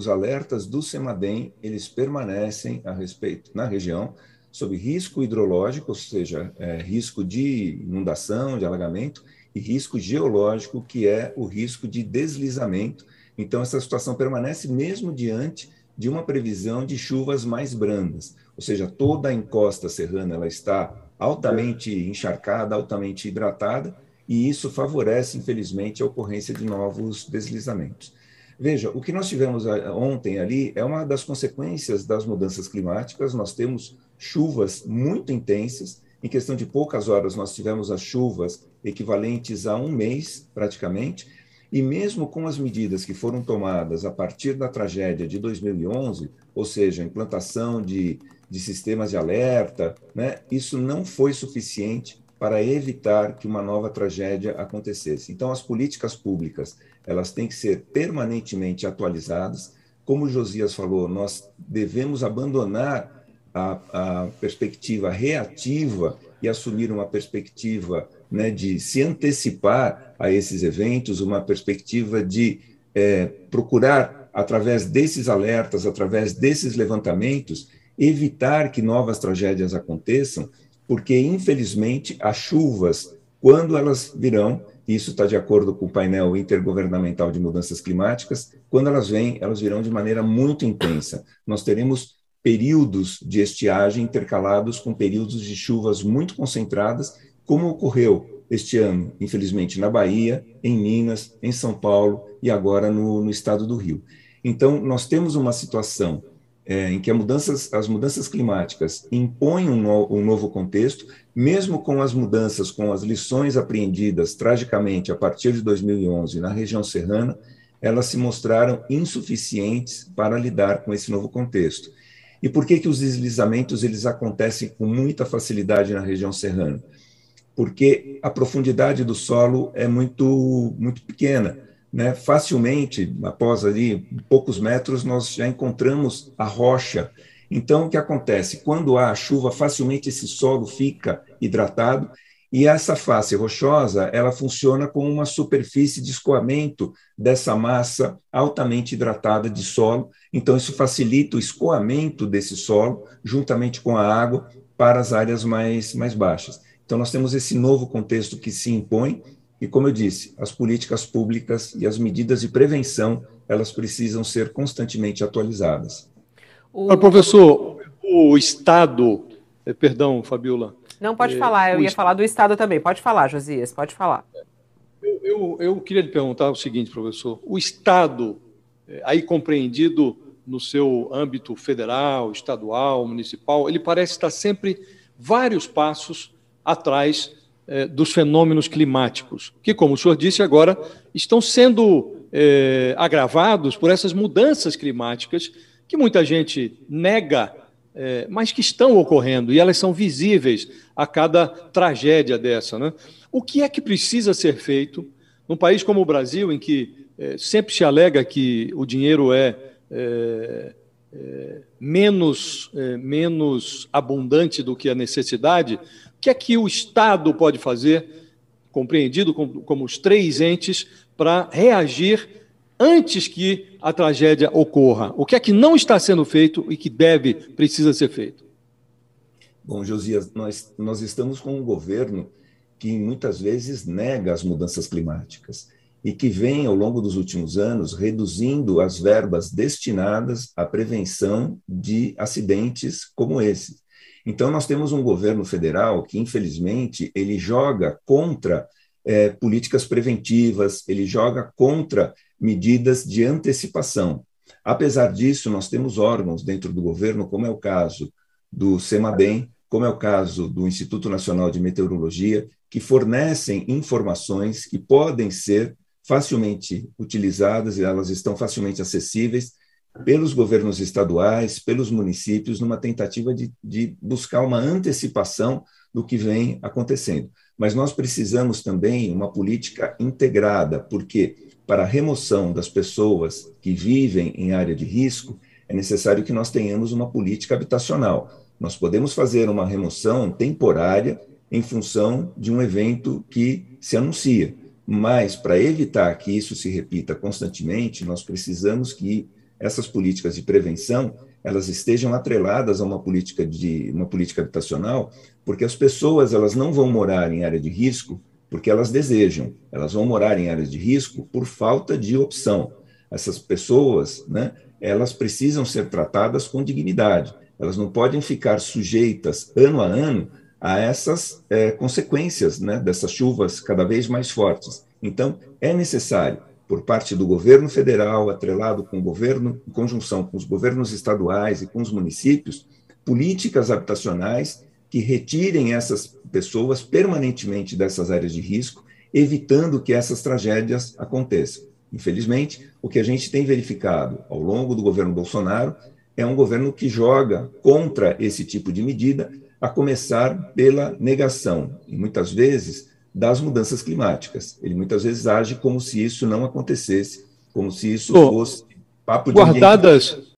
os alertas do SEMADEM eles permanecem a respeito na região sob risco hidrológico, ou seja, é, risco de inundação, de alagamento, e risco geológico, que é o risco de deslizamento. Então, essa situação permanece mesmo diante de uma previsão de chuvas mais brandas, ou seja, toda a encosta serrana ela está altamente encharcada, altamente hidratada, e isso favorece, infelizmente, a ocorrência de novos deslizamentos. Veja, o que nós tivemos ah, ontem ali é uma das consequências das mudanças climáticas. Nós temos chuvas muito intensas. Em questão de poucas horas, nós tivemos as chuvas equivalentes a um mês, praticamente. E mesmo com as medidas que foram tomadas a partir da tragédia de 2011, ou seja, implantação de, de sistemas de alerta, né, isso não foi suficiente para evitar que uma nova tragédia acontecesse. Então, as políticas públicas elas têm que ser permanentemente atualizadas. Como o Josias falou, nós devemos abandonar a, a perspectiva reativa e assumir uma perspectiva né, de se antecipar a esses eventos, uma perspectiva de é, procurar, através desses alertas, através desses levantamentos, evitar que novas tragédias aconteçam porque infelizmente as chuvas, quando elas virão, isso está de acordo com o painel intergovernamental de mudanças climáticas, quando elas vêm, elas virão de maneira muito intensa. Nós teremos períodos de estiagem intercalados com períodos de chuvas muito concentradas, como ocorreu este ano, infelizmente, na Bahia, em Minas, em São Paulo e agora no, no estado do Rio. Então, nós temos uma situação é, em que mudanças, as mudanças climáticas impõem um, no, um, novo contexto, mesmo com as mudanças, com as lições apreendidas tragicamente a partir de 2011 na região serrana, elas se mostraram insuficientes para lidar com esse novo contexto. E por que que os deslizamentos eles acontecem com muita facilidade na região serrana? Porque a profundidade do solo é muito muito pequena né, facilmente, após ali poucos metros, nós já encontramos a rocha. Então, o que acontece? Quando há chuva, facilmente esse solo fica hidratado e essa face rochosa, ela funciona como uma superfície de escoamento dessa massa altamente hidratada de solo. Então, isso facilita o escoamento desse solo, juntamente com a água, para as áreas mais, mais baixas. Então, nós temos esse novo contexto que se impõe, e como eu disse, as políticas públicas e as medidas de prevenção, elas precisam ser constantemente atualizadas. O... Ah, professor, o Estado, eh, perdão, Fabiola. Não, pode é, falar, eu ia est... falar do Estado também. Pode falar, Josias, pode falar. Eu, eu, eu, queria lhe perguntar o seguinte, professor. O Estado, eh, aí compreendido no seu âmbito federal, estadual, municipal, ele parece estar sempre vários passos atrás eh, dos fenômenos climáticos, que, como o senhor disse agora, estão sendo eh, agravados por essas mudanças climáticas que muita gente nega, eh, mas que estão ocorrendo e elas são visíveis a cada tragédia dessa. Né? O que é que precisa ser feito num país como o Brasil, em que sempre se alega que o dinheiro é menos, é, menos abundante do que a necessidade, o que é que o Estado pode fazer, compreendido como, como os três entes, para reagir antes que a tragédia ocorra? O que é que não está sendo feito e que deve, precisa ser feito? Bom, Josias, nós, nós estamos com um governo que muitas vezes nega as mudanças climáticas e que vem, ao longo dos últimos anos, reduzindo as verbas destinadas à prevenção de acidentes como esse. Então, nós temos um governo federal que, infelizmente, ele joga contra é, políticas preventivas, ele joga contra medidas de antecipação. Apesar disso, nós temos órgãos dentro do governo, como é o caso do SEMABEM, como é o caso do Instituto Nacional de Meteorologia, que fornecem informações que podem ser facilmente utilizadas e elas estão facilmente acessíveis pelos governos estaduais, pelos municípios, numa tentativa de, de buscar uma antecipação do que vem acontecendo. Mas nós precisamos também uma política integrada, porque para a remoção das pessoas que vivem em área de risco, é necessário que nós tenhamos uma política habitacional. Nós podemos fazer uma remoção temporária em função de um evento que se anuncia, mas, para evitar que isso se repita constantemente, nós precisamos que essas políticas de prevenção elas estejam atreladas a uma política de uma política habitacional, porque as pessoas elas não vão morar em área de risco porque elas desejam, elas vão morar em áreas de risco por falta de opção. Essas pessoas, né, elas precisam ser tratadas com dignidade. Elas não podem ficar sujeitas ano a ano a essas é, consequências né, dessas chuvas cada vez mais fortes. Então, é necessário, por parte do governo federal, atrelado com o governo, em conjunção com os governos estaduais e com os municípios, políticas habitacionais que retirem essas pessoas permanentemente dessas áreas de risco, evitando que essas tragédias aconteçam. Infelizmente, o que a gente tem verificado ao longo do governo Bolsonaro é um governo que joga contra esse tipo de medida, a começar pela negação, e muitas vezes, das mudanças climáticas. Ele muitas vezes age como se isso não acontecesse, como se isso fosse papo de guardadas,